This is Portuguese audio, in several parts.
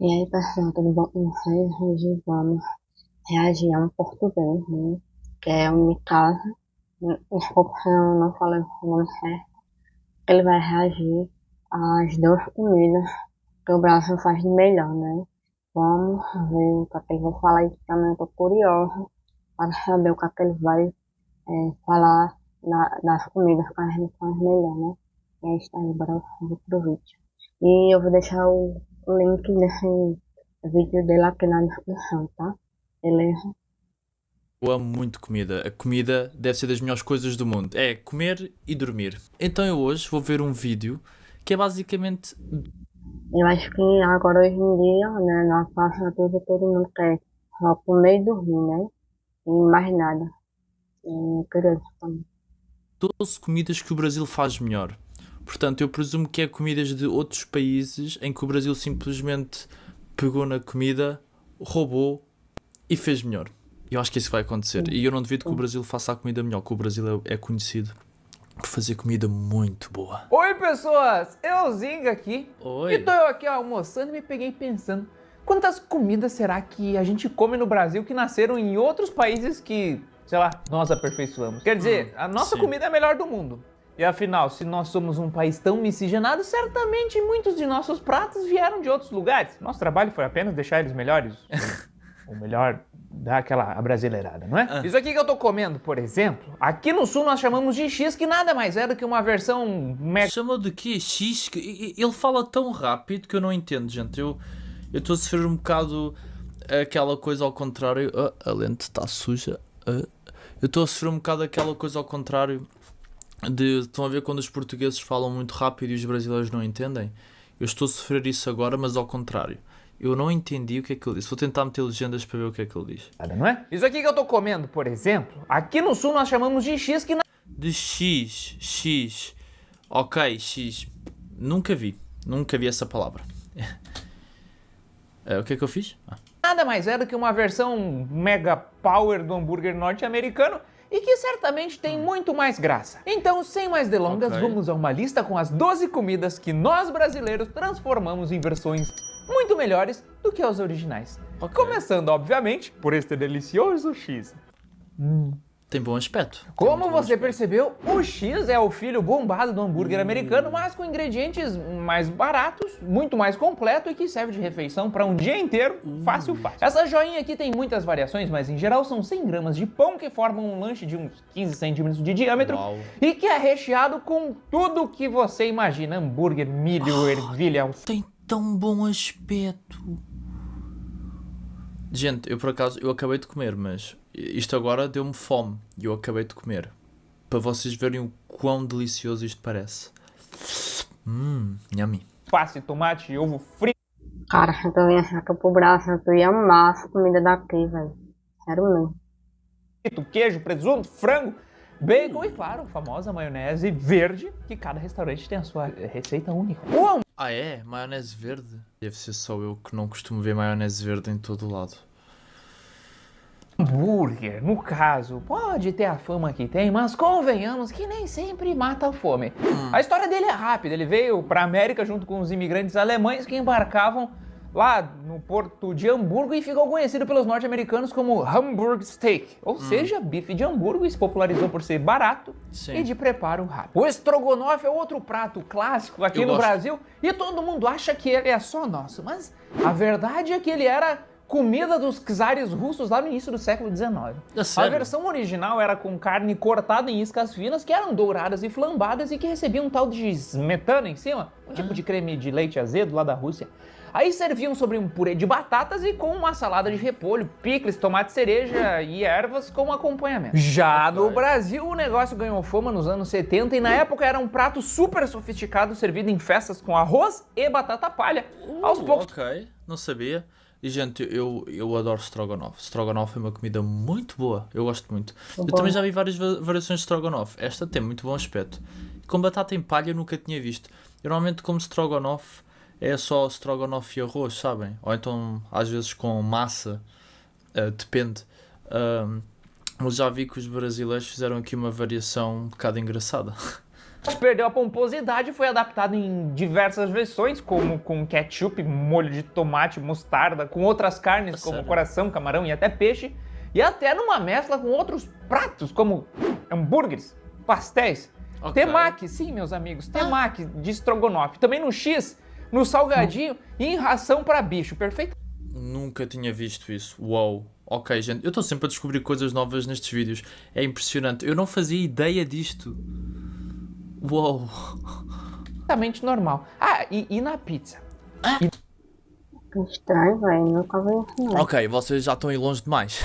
E aí, pessoal, tudo bom com vocês? Hoje vamos reagir a um português, né? Que é o Mikasa. Né? Desculpa se eu não falei o nome certo. Ele vai reagir às duas comidas que o Brasil faz de melhor, né? Vamos ver o que, é ele vai falar aí também estou curiosa para saber o que, é ele vai é, falar das comidas que a gente faz melhor, né? E aí está aí, bora pro vídeo. E eu vou deixar o link nesse vídeo dele aqui na descrição, tá? Beleza? Eu amo muito comida. A comida deve ser das melhores coisas do mundo. É comer e dormir. Então eu hoje vou ver um vídeo que é basicamente. Eu acho que agora hoje em dia, né, na faixa toda, todo mundo quer é só comer e dormir, né? E mais nada. E criança também. 12 comidas que o Brasil faz melhor. Portanto, eu presumo que é comidas de outros países em que o Brasil simplesmente pegou na comida, roubou e fez melhor. Eu acho que isso vai acontecer. E eu não duvido que o Brasil faça a comida melhor, que o Brasil é, é conhecido por fazer comida muito boa. Oi, pessoas! Eu, Zinga, aqui. Oi. E tô eu aqui almoçando e me peguei pensando. Quantas comidas será que a gente come no Brasil que nasceram em outros países que, sei lá, nós aperfeiçoamos? Quer dizer, hum, a nossa Sim. comida é a melhor do mundo. E afinal, se nós somos um país tão miscigenado, certamente muitos de nossos pratos vieram de outros lugares. Nosso trabalho foi apenas deixar eles melhores. Ou melhor, dar aquela brasileirada, não é? Ah. Isso aqui que eu tô comendo, por exemplo, aqui no sul nós chamamos de X, que nada mais é do que uma versão... Me... Chama do quê? X? Ele fala tão rápido que eu não entendo, gente. Eu estou a sofrer um bocado aquela coisa ao contrário. Oh, a lente está suja. Oh. Eu estou a sofrer um bocado aquela coisa ao contrário de estão a ver quando os portugueses falam muito rápido e os brasileiros não entendem? Eu estou a sofrer isso agora, mas ao contrário. Eu não entendi o que é que ele disse. Vou tentar meter legendas para ver o que é que ele diz. Não é? Isso aqui que eu estou comendo, por exemplo, aqui no sul nós chamamos de X que De X, X. Ok, X. Nunca vi. Nunca vi essa palavra. é, o que é que eu fiz? Ah. Nada mais é do que uma versão mega power do hambúrguer norte-americano e que certamente tem hum. muito mais graça. Então, sem mais delongas, okay. vamos a uma lista com as 12 comidas que nós brasileiros transformamos em versões muito melhores do que as originais. Okay. Começando, obviamente, por este delicioso X. Hum. Tem bom aspecto. Como você aspecto. percebeu, o X é o filho bombado do hambúrguer americano, mas com ingredientes mais baratos, muito mais completo e que serve de refeição para um dia inteiro, fácil, hum. fácil. Essa joinha aqui tem muitas variações, mas em geral são 100 gramas de pão que formam um lanche de uns 15 centímetros de diâmetro Uau. e que é recheado com tudo que você imagina: hambúrguer, milho, oh, ervilha. Tem tão bom aspecto. Gente, eu por acaso, eu acabei de comer, mas isto agora deu-me fome e eu acabei de comer. Para vocês verem o quão delicioso isto parece. Hum, yummy. Passe, tomate e ovo frito. Cara, eu tô tá vendo aqui é pro braço, eu ia é amar essa comida daqui, velho. Sério mesmo. Queijo, presunto, frango, bacon e, claro, a famosa maionese verde, que cada restaurante tem a sua receita única. Ah é? Maionese verde? Deve ser só eu que não costumo ver maionese verde em todo lado hambúrguer, no caso, pode ter a fama que tem, mas convenhamos que nem sempre mata a fome. Hum. A história dele é rápida, ele veio para a América junto com os imigrantes alemães que embarcavam lá no porto de Hamburgo e ficou conhecido pelos norte-americanos como Hamburg Steak, ou hum. seja, bife de Hamburgo, e se popularizou por ser barato Sim. e de preparo rápido. O estrogonofe é outro prato clássico aqui Eu no gosto. Brasil e todo mundo acha que ele é só nosso, mas a verdade é que ele era comida dos czares russos lá no início do século XIX. É a versão original era com carne cortada em iscas finas que eram douradas e flambadas e que recebiam um tal de smetana em cima, um tipo ah. de creme de leite azedo lá da Rússia. Aí serviam sobre um purê de batatas e com uma salada de repolho, picles, tomate cereja e ervas como acompanhamento. Já no Brasil, o negócio ganhou fama nos anos 70 e na época era um prato super sofisticado servido em festas com arroz e batata palha. Aos uh, poucos. Ok, não sabia. E gente, eu, eu adoro strogonoff. Strogonoff é uma comida muito boa, eu gosto muito. Eu também já vi várias variações de strogonoff. Esta tem muito bom aspecto. Com batata em palha eu nunca tinha visto. Eu normalmente como strogonoff é só strogonoff e arroz, sabem? Ou então às vezes com massa, uh, depende. Uh, mas já vi que os brasileiros fizeram aqui uma variação um bocado engraçada. perdeu a pomposidade e foi adaptado em diversas versões, como com ketchup, molho de tomate, mostarda, com outras carnes Nossa, como sério? coração, camarão e até peixe, e até numa mescla com outros pratos, como hambúrgueres, pastéis, okay. temaki, sim, meus amigos, temaki ah. de estrogonofe, também no X, no salgadinho hum. e em ração para bicho, perfeito? Nunca tinha visto isso, uau! Ok, gente, eu estou sempre a descobrir coisas novas nestes vídeos. É impressionante. Eu não fazia ideia disto. Uou! totalmente normal. Ah, e, e na pizza? Ah. E... Estranho, velho. Não estava Ok, vocês já estão aí longe demais.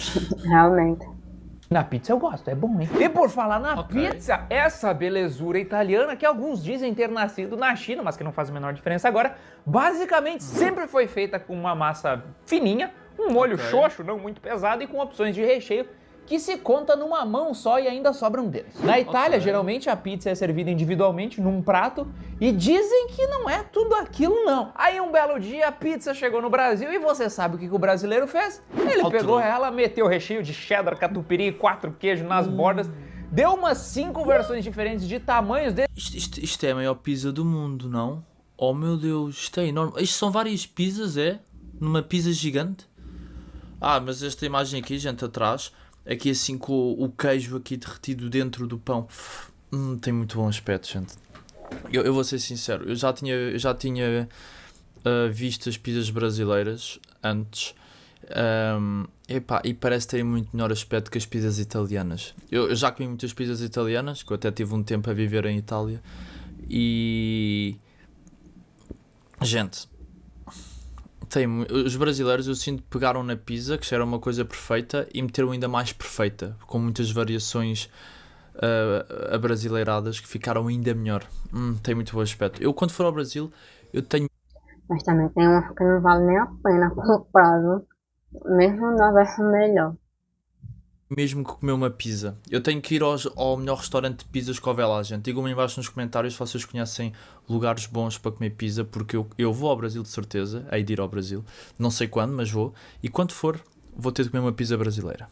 Realmente. Na pizza eu gosto, é bom, hein? E por falar na okay. pizza, essa belezura italiana que alguns dizem ter nascido na China, mas que não faz a menor diferença agora, basicamente uhum. sempre foi feita com uma massa fininha, um molho okay. xoxo, não muito pesado, e com opções de recheio que se conta numa mão só e ainda sobram dedo. Na Itália, Nossa, geralmente a pizza é servida individualmente num prato e dizem que não é tudo aquilo não. Aí um belo dia a pizza chegou no Brasil e você sabe o que, que o brasileiro fez? Ele pegou ela, meteu o recheio de cheddar, catupiry e quatro queijos nas hum. bordas. Deu umas cinco versões diferentes de tamanhos dele. Isto, isto, isto, é a maior pizza do mundo, não? Oh meu Deus, isto é enorme. Isto são várias pizzas, é? Numa pizza gigante? Ah, mas esta imagem aqui, gente, atrás aqui assim com o queijo aqui derretido dentro do pão. Hum, tem muito bom aspecto, gente. Eu, eu vou ser sincero, eu já tinha, eu já tinha uh, visto as pizzas brasileiras antes. Um, epá, e parece ter muito melhor aspecto que as pizzas italianas. Eu, eu, já comi muitas pizzas italianas, que eu até tive um tempo a viver em Itália. E. Gente, tem, os brasileiros eu sinto pegaram na pizza, que já era uma coisa perfeita, e meteram ainda mais perfeita, com muitas variações uh, abrasileiradas que ficaram ainda melhor. Hum, tem muito bom aspecto. Eu, quando for ao Brasil, eu tenho. Mas também tem uns que não vale nem a pena comprado, mesmo na versão melhor mesmo que comer uma pizza. Eu tenho que ir aos, ao melhor restaurante de pizzas que houver lá, gente. Digam-me embaixo nos comentários se vocês conhecem lugares bons para comer pizza, porque eu, eu vou ao Brasil de certeza, hei de ir ao Brasil. Não sei quando, mas vou. E quando for, vou ter de comer uma pizza brasileira.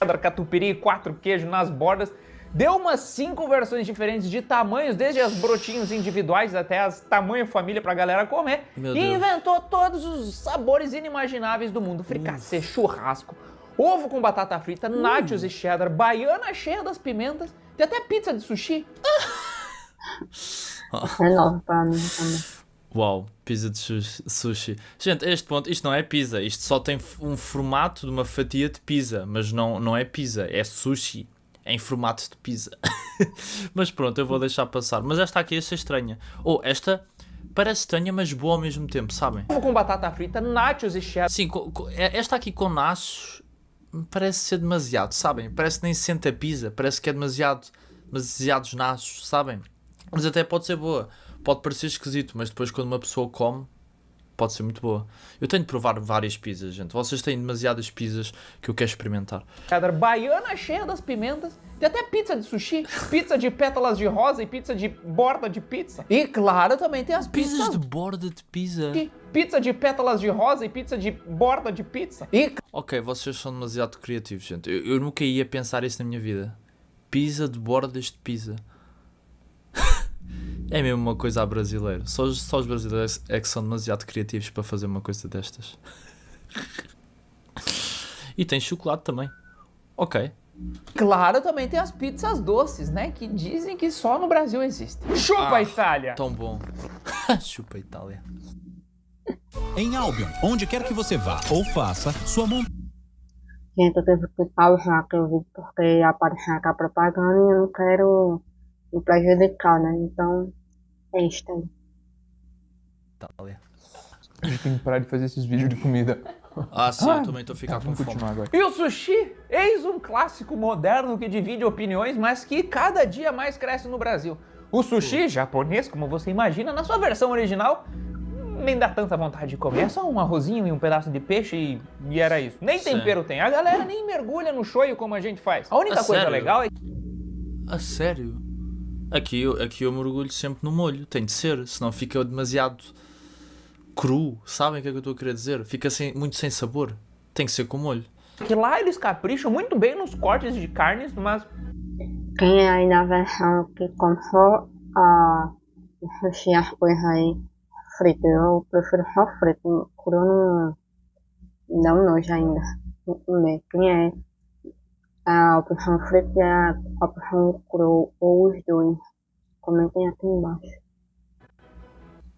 Catupiry, quatro queijos nas bordas. Deu umas cinco versões diferentes de tamanhos, desde as brotinhos individuais até as tamanho família pra galera comer. Meu e Deus. inventou todos os sabores inimagináveis do mundo. Fricassê, churrasco, ovo com batata frita, hum. nachos e cheddar, baiana cheia das pimentas, tem até pizza de sushi. é novo pra mim também. Uau, pizza de sushi. Gente, a este ponto, isto não é pizza, isto só tem um formato de uma fatia de pizza, mas não, não é pizza, é sushi em formato de pizza. mas pronto, eu vou deixar passar. Mas esta aqui, esta é estranha. Ou oh, esta parece estranha, mas boa ao mesmo tempo, sabem? Com batata frita, nachos e cheddar. Sim, é, esta aqui com nachos parece ser demasiado, sabem? Parece que nem senta a pizza, parece que é demasiado, demasiados nassos, sabem? Mas até pode ser boa, pode parecer esquisito, mas depois quando uma pessoa come, pode ser muito boa. Eu tenho de provar várias pizzas, gente. Vocês têm demasiadas pizzas que eu quero experimentar. Cheddar baiana cheia das pimentas. Tem até pizza de sushi, pizza de pétalas de rosa e pizza de borda de pizza. E claro, também tem as pizzas. Pizzas de borda de pizza. E pizza de pétalas de rosa e pizza de borda de pizza. E... Ok, vocês são demasiado criativos, gente. Eu, eu nunca ia pensar isso na minha vida. Pizza de bordas de pizza. É mesmo uma coisa a brasileiro. Só, só os brasileiros é que são demasiado criativos para fazer uma coisa destas. e tem chocolate também. Ok. Claro, também tem as pizzas doces, né? Que dizem que só no Brasil existem. Chupa, ah, Itália! Tão bom. Chupa, Itália. Em Albion, onde quer que você vá ou faça, sua mão. Gente, eu tive que pausar aqui o vídeo porque apareceu a propaganda e eu não quero me prejudicar, né? Então, Einstein. Tá, valeu. A gente tem que parar de fazer esses vídeos de comida. Ah, sim, ah, eu também tô ficando tá, com fome. Agora. E o sushi? Eis um clássico moderno que divide opiniões, mas que cada dia mais cresce no Brasil. O sushi hum. japonês, como você imagina, na sua versão original, nem dá tanta vontade de comer. É só um arrozinho e um pedaço de peixe e, e era isso. Nem sério? tempero tem. A galera nem mergulha no shoyu como a gente faz. A única a ah, coisa sério? legal é. A ah, sério? Aqui, aqui eu mergulho sempre no molho, tem de ser, senão fica demasiado cru. Sabem o que é que eu estou a querer dizer? Fica sem, muito sem sabor. Tem que ser com molho. Que lá eles capricham muito bem nos cortes de carnes, mas. quem aí na versão que começou a fechar as coisas aí frito. Eu prefiro só frito. Cru não. Dá um nojo ainda. Comer. Quem é a opção frita a opção cru, ou os dois. Comentem aqui embaixo.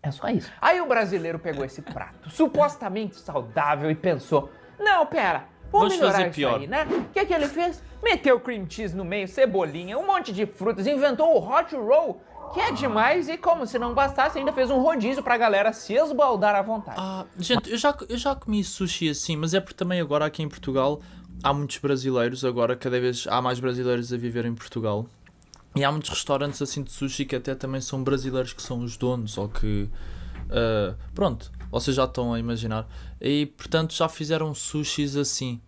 É só isso. Aí o brasileiro pegou esse prato, supostamente saudável, e pensou: não, pera, vou Vamos melhorar fazer isso pior. aí, né? O que, que ele fez? Meteu cream cheese no meio, cebolinha, um monte de frutas, inventou o hot roll, que é demais, e como se não bastasse, ainda fez um rodízio pra galera se esbaldar à vontade. Ah, gente, eu já, eu já comi sushi assim, mas é porque também agora aqui em Portugal há muitos brasileiros agora, cada vez há mais brasileiros a viver em Portugal. E há muitos restaurantes assim de sushi que até também são brasileiros que são os donos ou que. Uh, pronto, vocês já estão a imaginar. E portanto já fizeram sushis assim,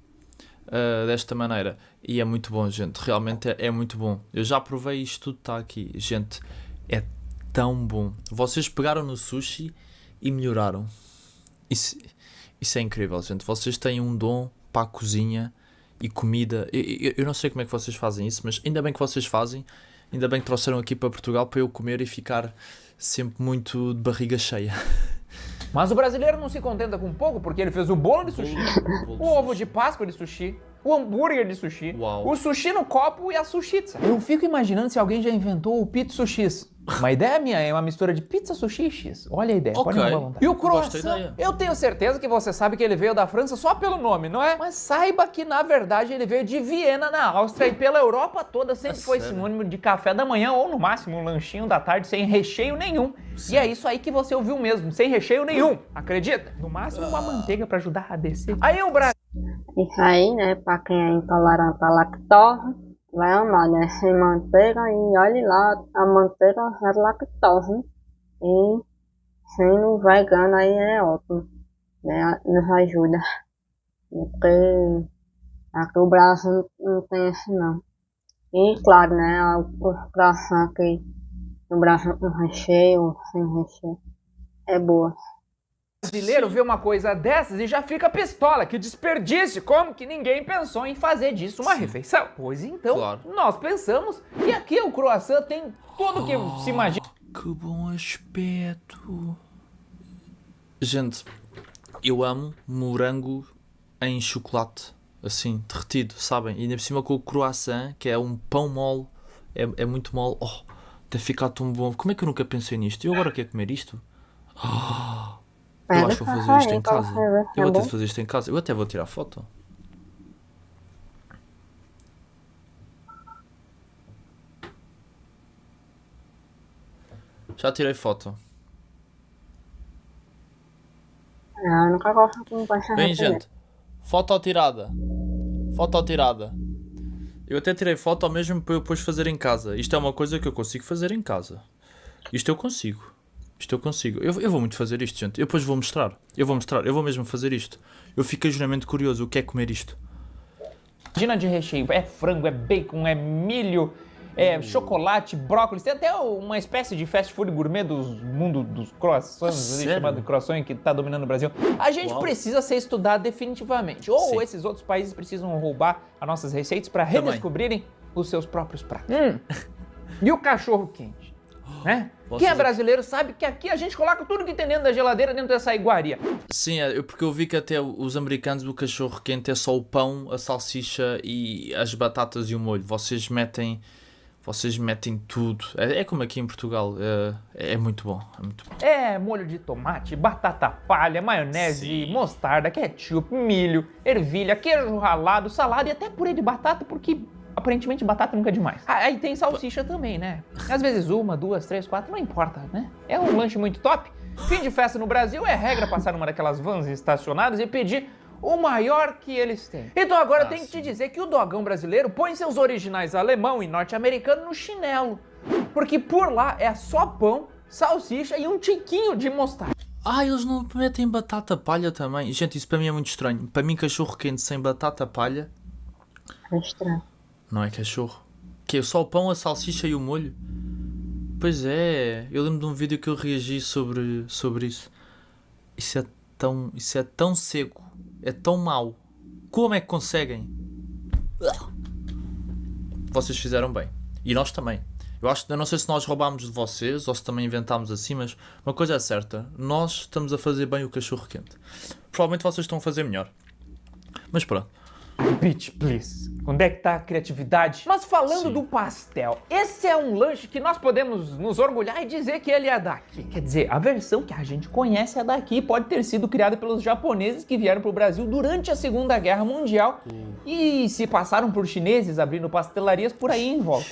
uh, desta maneira. E é muito bom, gente. Realmente é, é muito bom. Eu já provei isto tudo, está aqui. Gente, é tão bom. Vocês pegaram no sushi e melhoraram. Isso, isso é incrível, gente. Vocês têm um dom para a cozinha e comida. Eu, eu, eu, não sei como é que vocês fazem isso, mas ainda bem que vocês fazem. Ainda bem que trouxeram aqui para Portugal para eu comer e ficar sempre muito de barriga cheia. Mas o brasileiro não se contenta com pouco, porque ele fez o bolo de sushi, o ovo de Páscoa de sushi, o hambúrguer de sushi, Uau. o sushi no copo e a sushitsa. Eu fico imaginando se alguém já inventou o pito sushis. Uma ideia minha é uma mistura de pizza, sushi e X. Olha a ideia, okay. pode me E o croissant, eu tenho certeza que você sabe que ele veio da França só pelo nome, não é? Mas saiba que, na verdade, ele veio de Viena, na Áustria, e pela Europa toda sempre é foi sério? sinônimo de café da manhã ou, no máximo, um lanchinho da tarde sem recheio nenhum. Sim. E é isso aí que você ouviu mesmo, sem recheio nenhum, acredita? No máximo, uma ah. manteiga para ajudar a descer. Aí o Brasil... Isso aí, né, pra quem é intolerante à lactose, vai amar, né? Sem manteiga e olha lá, a manteiga é lactose. E sendo vegano aí é ótimo, né? Nos ajuda. Porque aqui o braço não tem esse não. E claro, né? O coração aqui o braço com recheio, sem recheio, é boa brasileiro vê uma coisa dessas e já fica pistola, que desperdício, como que ninguém pensou em fazer disso uma Sim. refeição? Pois então, claro. nós pensamos e aqui o croissant tem tudo que oh, se imagina. Que bom aspecto. Gente, eu amo morango em chocolate, assim, derretido, sabem? E ainda por cima com o croissant, que é um pão mole, é, é muito mole. Oh, deve ficar tão bom. Como é que eu nunca pensei nisto? Eu agora quero comer isto? Oh. Eu acho que vou fazer ah, isto em então, casa. É, eu vou ter de fazer isto em casa. Eu até vou tirar foto. Já tirei foto. Não, nunca gosto de me passar Bem, gente. Foto tirada. Foto tirada. Eu até tirei foto mesmo para eu depois fazer em casa. Isto é uma coisa que eu consigo fazer em casa. Isto eu consigo. Isto eu consigo. Eu, eu vou muito fazer isto, gente. Eu depois vou mostrar. Eu vou mostrar. Eu vou mesmo fazer isto. Eu fiquei geralmente curioso. O que é comer isto? Imagina de recheio. É frango, é bacon, é milho, é hum. chocolate, brócolis. Tem até uma espécie de fast food gourmet do mundo dos croissants, ali, chamado croissant, que está dominando o Brasil. A gente Uau. precisa ser estudado definitivamente. Ou Sim. esses outros países precisam roubar as nossas receitas para redescobrirem os seus próprios pratos. Hum. E o cachorro quente, né? Posso Quem é brasileiro sabe que aqui a gente coloca tudo que tem dentro da geladeira dentro dessa iguaria. Sim, é, eu, porque eu vi que até os americanos o cachorro quente é só o pão, a salsicha e as batatas e o molho. Vocês metem vocês metem tudo. É, é, como aqui em Portugal, é, é, muito bom, é muito bom. É, molho de tomate, batata palha, maionese, Sim. mostarda, ketchup, milho, ervilha, queijo ralado, salada e até purê de batata, porque Aparentemente, batata nunca é demais. Aí ah, tem salsicha também, né? Às vezes uma, duas, três, quatro, não importa, né? É um lanche muito top. Fim de festa no Brasil é regra passar numa daquelas vans estacionadas e pedir o maior que eles têm. Então agora Nossa. Ah, eu tenho que te dizer que o dogão brasileiro põe seus originais alemão e norte-americano no chinelo. Porque por lá é só pão, salsicha e um tiquinho de mostarda. Ah, eles não metem batata palha também. Gente, isso para mim é muito estranho. Para mim, cachorro quente sem batata palha. É estranho. Não é cachorro. Que é só o pão, a salsicha e o molho? Pois é, eu lembro de um vídeo que eu reagi sobre, sobre isso. Isso é tão, isso é tão seco, é tão mau. Como é que conseguem? Vocês fizeram bem. E nós também. Eu acho eu não sei se nós roubámos de vocês ou se também inventámos assim, mas uma coisa é certa: nós estamos a fazer bem o cachorro quente. Provavelmente vocês estão a fazer melhor. Mas pronto. Bitch, please. Onde é que tá a criatividade? Mas falando Sim. do pastel, esse é um lanche que nós podemos nos orgulhar e dizer que ele é daqui. Quer dizer, a versão que a gente conhece é daqui e pode ter sido criada pelos japoneses que vieram para o Brasil durante a Segunda Guerra Mundial Sim. e se passaram por chineses abrindo pastelarias por aí em volta.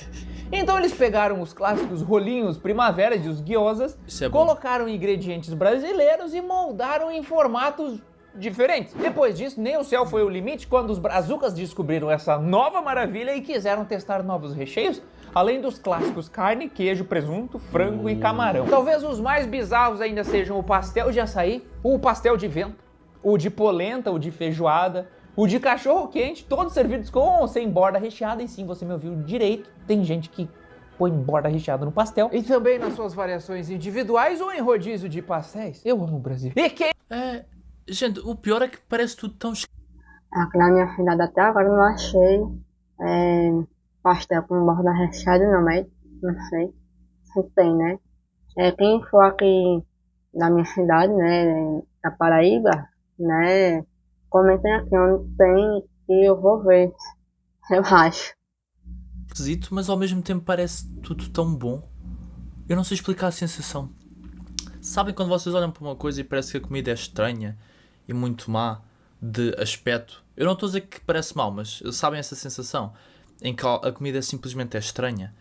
Então eles pegaram os clássicos rolinhos primavera e os guiosas, é colocaram ingredientes brasileiros e moldaram em formatos diferentes. Depois disso, nem o céu foi o limite quando os brazucas descobriram essa nova maravilha e quiseram testar novos recheios, além dos clássicos carne, queijo, presunto, frango e camarão. Talvez os mais bizarros ainda sejam o pastel de açaí, o pastel de vento, o de polenta, o de feijoada, o de cachorro quente, todos servidos com ou sem borda recheada. E sim, você me ouviu direito, tem gente que põe borda recheada no pastel. E também nas suas variações individuais ou em rodízio de pastéis. Eu amo o Brasil. E quem... É, Gente, o pior é que parece tudo tão. na ah, minha cidade até agora não achei. É, pastel com borda recheada, não, mas não sei. Se tem, né? É, quem for aqui da minha cidade, né, da Paraíba, né, comentem aqui onde tem e eu vou ver. Eu acho. Esquisito, mas ao mesmo tempo parece tudo tão bom. Eu não sei explicar a sensação. Sabem quando vocês olham para uma coisa e parece que a comida é estranha? e muito má de aspecto. Eu não estou a dizer que parece mal, mas sabem essa sensação em que a comida simplesmente é estranha,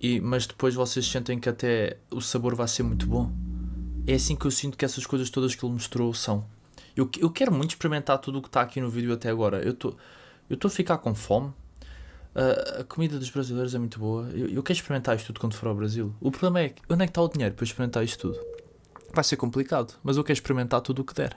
e, mas depois vocês sentem que até o sabor vai ser muito bom. É assim que eu sinto que essas coisas todas que ele mostrou são. Eu, eu quero muito experimentar tudo o que está aqui no vídeo até agora. Eu estou a ficar com fome. Uh, a comida dos brasileiros é muito boa. Eu, eu quero experimentar isto tudo quando for ao Brasil. O problema é onde é que está o dinheiro para experimentar isto tudo? Vai ser complicado, mas eu quero experimentar tudo o que der.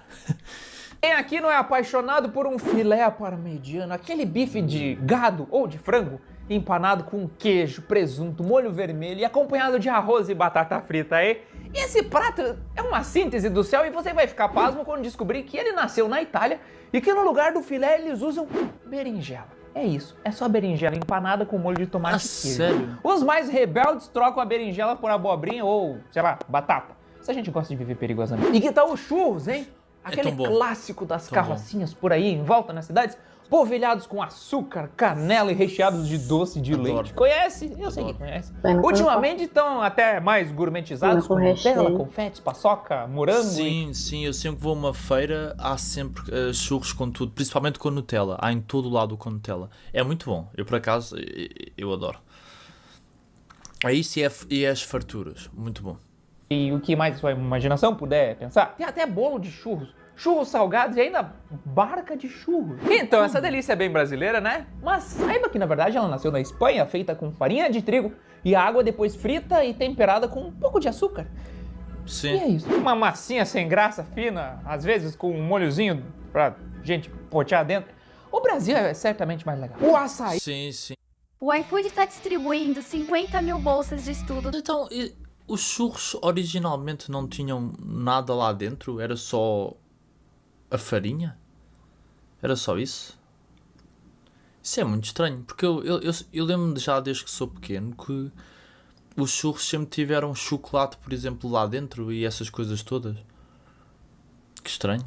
Quem aqui não é apaixonado por um filé parmegiana, aquele bife de gado ou de frango empanado com queijo, presunto, molho vermelho e acompanhado de arroz e batata frita, hein? E esse prato é uma síntese do céu e você vai ficar pasmo quando descobrir que ele nasceu na Itália e que no lugar do filé eles usam berinjela. É isso, é só berinjela empanada com molho de tomate ah, e queijo. Sério? Os mais rebeldes trocam a berinjela por abobrinha ou, sei lá, batata. Se a gente gosta de viver perigosamente. E que tal os churros, hein? É Aquele é clássico das tão carrocinhas bom. por aí, em volta nas cidades, polvilhados com açúcar, canela e recheados de doce de Adoro. leite. Conhece? Eu Adoro. sei que conhece. Ultimamente estão até mais gourmetizados, com Nutella, confetes, paçoca, morango. Sim, e... sim, eu sempre vou a uma feira, há sempre uh, churros com tudo, principalmente com Nutella. Há em todo lado com Nutella. É muito bom. Eu, por acaso, eu, eh, eh, eu adoro. É isso e, é, e é as farturas. Muito bom e o que mais sua imaginação puder pensar. Tem até bolo de churros. Churros salgados e ainda barca de churros. Então, essa delícia é bem brasileira, né? Mas saiba que na verdade ela nasceu na Espanha, feita com farinha de trigo e água depois frita e temperada com um pouco de açúcar. Sim. E é isso. Uma massinha sem graça, fina, às vezes com um molhozinho pra gente potear dentro. O Brasil é certamente mais legal. O açaí. Sim, sim. O iFood está distribuindo 50 mil bolsas de estudo. Então, e os churros originalmente não tinham nada lá dentro? Era só a farinha? Era só isso? Isso é muito estranho, porque eu, eu, eu, eu lembro já desde que sou pequeno que os churros sempre tiveram chocolate, por exemplo, lá dentro e essas coisas todas. Que estranho.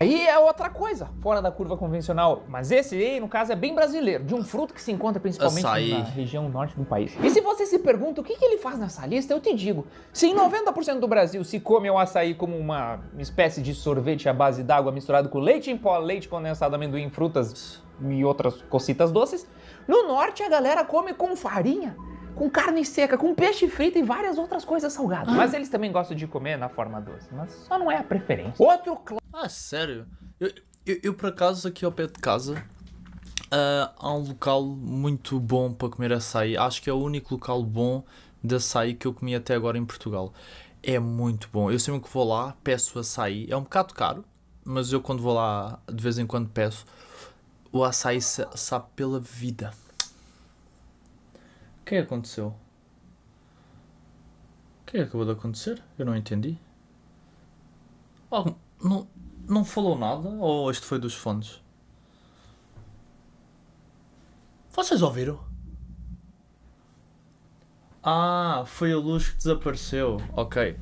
Aí é outra coisa, fora da curva convencional. Mas esse aí, no caso, é bem brasileiro, de um fruto que se encontra principalmente Açaí. na região norte do país. E se você se pergunta o que, que ele faz nessa lista, eu te digo. Se em 90% do Brasil se come o açaí como uma espécie de sorvete à base d'água misturado com leite em pó, leite condensado, amendoim, frutas e outras cocitas doces, no norte a galera come com farinha com carne seca, com peixe frito e várias outras coisas salgadas. Ah. Mas eles também gostam de comer na forma doce, mas só não é a preferência. Outro sério? Eu, eu, eu, por acaso, aqui ao pé de casa, uh, há um local muito bom para comer açaí. Acho que é o único local bom de açaí que eu comi até agora em Portugal. É muito bom. Eu sempre que vou lá, peço açaí. É um bocado caro, mas eu quando vou lá, de vez em quando peço. O açaí sabe pela vida. O que é que aconteceu? O que é que acabou de acontecer? Eu não entendi. Oh, não, não falou nada? Ou este foi dos fones? Vocês ouviram? Ah, foi a luz que desapareceu. Ok.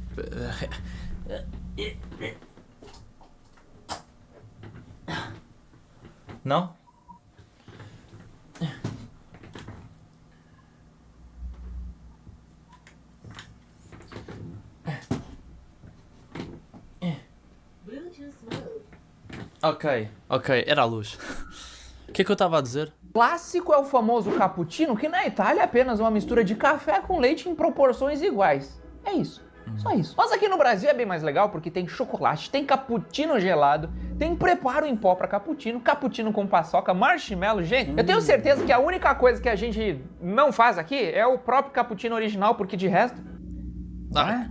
Não? Ok, ok, era a luz. O que é que eu tava a dizer? Clássico é o famoso cappuccino, que na Itália é apenas uma mistura de café com leite em proporções iguais. É isso. Hum. Só isso. Mas aqui no Brasil é bem mais legal porque tem chocolate, tem cappuccino gelado, tem preparo em pó para cappuccino, cappuccino com paçoca, marshmallow. Gente, eu tenho hum. certeza que a única coisa que a gente não faz aqui é o próprio cappuccino original, porque de resto. Ah, né?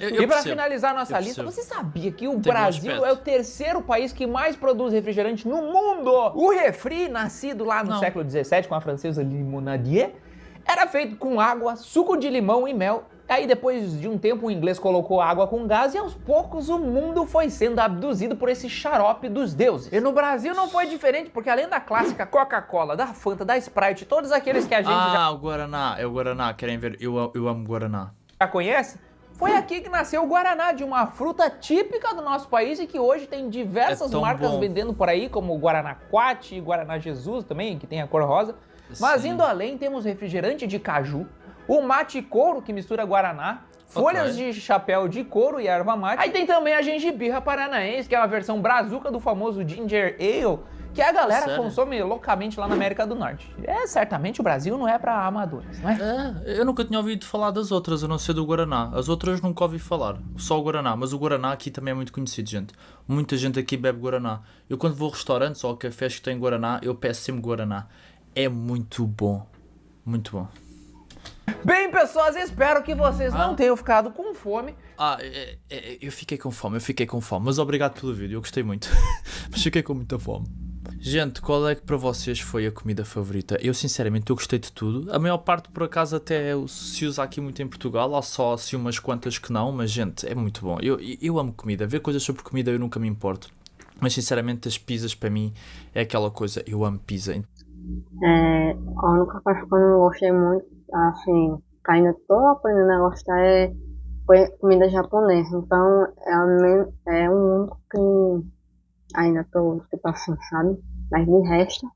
Eu, eu e para finalizar nossa lista, você sabia que o Tem Brasil é o terceiro país que mais produz refrigerante no mundo? O refri, nascido lá no Não. século XVII com a francesa Limonadier, era feito com água, suco de limão e mel. Aí depois de um tempo o inglês colocou água com gás e aos poucos o mundo foi sendo abduzido por esse xarope dos deuses. E no Brasil não foi diferente, porque além da clássica Coca-Cola, da Fanta, da Sprite, todos aqueles que a gente ah, já... o Guaraná, é o Guaraná, querem ver, eu, eu amo Guaraná. Já conhece? Foi hum. aqui que nasceu o Guaraná, de uma fruta típica do nosso país e que hoje tem diversas é marcas bom. vendendo por aí, como o Guaraná Quate, Guaraná Jesus também, que tem a cor rosa. Mas indo além, temos refrigerante de caju, o mate couro, que mistura Guaraná, folhas okay. de chapéu de couro e erva mate. Aí tem também a gengibirra paranaense, que é uma versão brazuca do famoso ginger ale, que a galera Sério? consome loucamente lá na América do Norte. É, certamente o Brasil não é para amadores, não é? É, eu nunca tinha ouvido falar das outras, a não ser do Guaraná. As outras nunca ouvi falar, só o Guaraná. Mas o Guaraná aqui também é muito conhecido, gente. Muita gente aqui bebe Guaraná. Eu quando vou a restaurantes ou a cafés que têm Guaraná, eu peço sempre Guaraná. É muito bom, muito bom. Bem, pessoas, espero que vocês ah. não tenham ficado com fome. Ah, é, é, é, eu fiquei com fome, eu fiquei com fome. Mas obrigado pelo vídeo, eu gostei muito. mas fiquei com muita fome. Gente, qual é que para vocês foi a comida favorita? Eu sinceramente eu gostei de tudo. A maior parte por acaso até se usa aqui muito em Portugal, há só se assim, umas quantas que não, mas gente, é muito bom. Eu, eu amo comida, ver coisas sobre comida eu nunca me importo. Mas sinceramente as pizzas para mim é aquela coisa, eu amo pizza. É, a única coisa que eu não gostei muito, assim, que ainda estou aprendendo a gostar é comida japonesa. Então é, é um mundo que ainda tô, tipo assim, sabe? Mas de resto,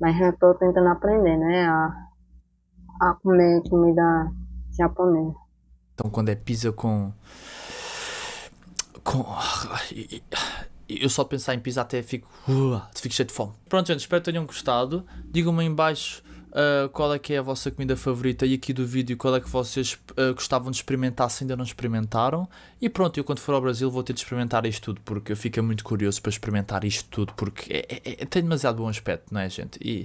mas já tô tentando aprender, né? A, a comer comida japonesa. Então quando é pizza com. com. Eu só pensar em pizza até fico. Uh, fico cheio de fome. Pronto, gente, espero que tenham gostado. Digam-me embaixo baixo uh, qual é que é a vossa comida favorita e aqui do vídeo qual é que vocês uh, gostavam de experimentar se ainda não experimentaram. E pronto, eu quando for ao Brasil vou ter de experimentar isto tudo, porque eu fico muito curioso para experimentar isto tudo, porque é, é, é tem demasiado bom aspecto, não é, gente? E,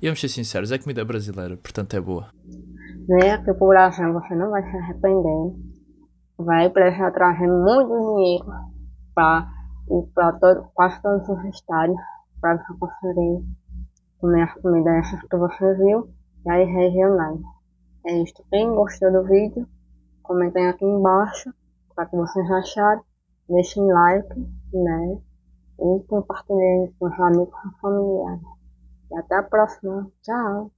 e vamos ser sinceros, é comida brasileira, portanto é boa. né aqui pro Brasil, você não vai se arrepender. Vai precisar trazer muito dinheiro para ir para todo, quase todos os estados para você conferir comer as comidas que você viu e aí regionais. É isso Quem gostou do vídeo, comentem aqui embaixo para que vocês acharam. Deixem like, né? E compartilhem com os amigos e familiares. E até a próxima. Tchau!